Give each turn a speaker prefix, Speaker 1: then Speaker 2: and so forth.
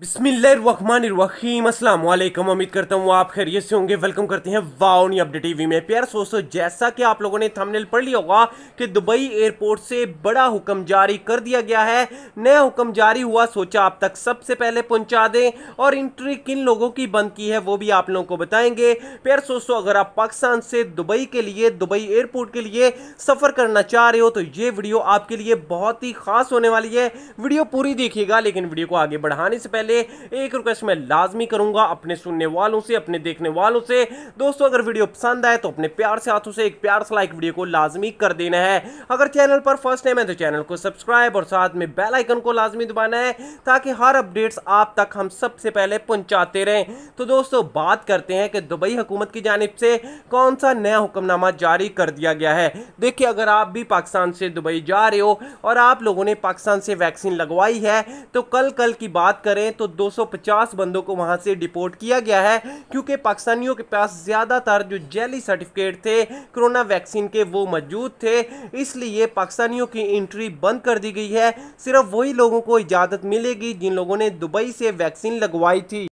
Speaker 1: بسم اللہ الرحمن الرحیم السلام علیکم امید کرتا ہوں آپ خیریت سے ہوں گے ویلکم کرتے ہیں واؤنی اپ ڈی ٹی وی میں پیار سوسو جیسا کہ آپ لوگوں نے تھامنے پڑھ لیا ہوگا کہ دبئی ایئرپورٹ سے بڑا حکم جاری کر دیا گیا ہے نیا حکم جاری ہوا سوچا آپ تک سب سے پہلے پہنچا دیں اور انٹری کن لوگوں کی بند کی ہے وہ بھی آپ لوگوں کو بتائیں گے پیار سوسو اگر آپ پاکستان سے دبئی کے لیے دبئی ایئرپورٹ کے لیے سفر کرنا چاہ رہے ہو تو یہ ویڈیو آپ کے لیے بہت ہی خاص ہونے والی ہے ویڈیو پوری دیکھیے گا لیکن ویڈیو کو آگے بڑھانے سے پہلے پہلے ایک ریکویسٹ میں لازمی کروں گا اپنے سننے والوں سے اپنے دیکھنے والوں سے دوستو اگر ویڈیو پسند آئے تو اپنے پیار سے ہاتھوں سے ایک پیار سے لائک ویڈیو کو لازمی کر دینا ہے اگر چینل پر فرس ٹیم ہے تو چینل کو سبسکرائب اور ساتھ میں بیل آئیکن کو لازمی دبانا ہے تاکہ ہر اپ ڈیٹس آپ تک ہم سب سے پہلے پنچاتے رہیں تو دوستو بات کرتے ہیں کہ دبائی حکومت کی جانب سے کون سا نیا حکم نامہ جاری کر دیا گیا ہے دیکھیں اگر آپ بھی پاکستان سے دبائی جا رہے ہو اور آپ لوگوں نے پاکستان سے ویکسین لگوائی ہے تو کل کل کی بات کریں تو دو سو پچاس بندوں کو وہاں سے ڈپورٹ کیا گیا ہے کیونکہ پاکستانیوں کے پاس زیادہ تر جو جیلی سرٹیفکیٹ تھے کرونا ویکسین کے وہ موجود تھے اس لیے پاکستانیوں کی انٹری بند کر دی گئی ہے صرف وہی لوگوں کو اجازت ملے گی جن لوگوں نے دبئی سے ویکسین لگوائی تھی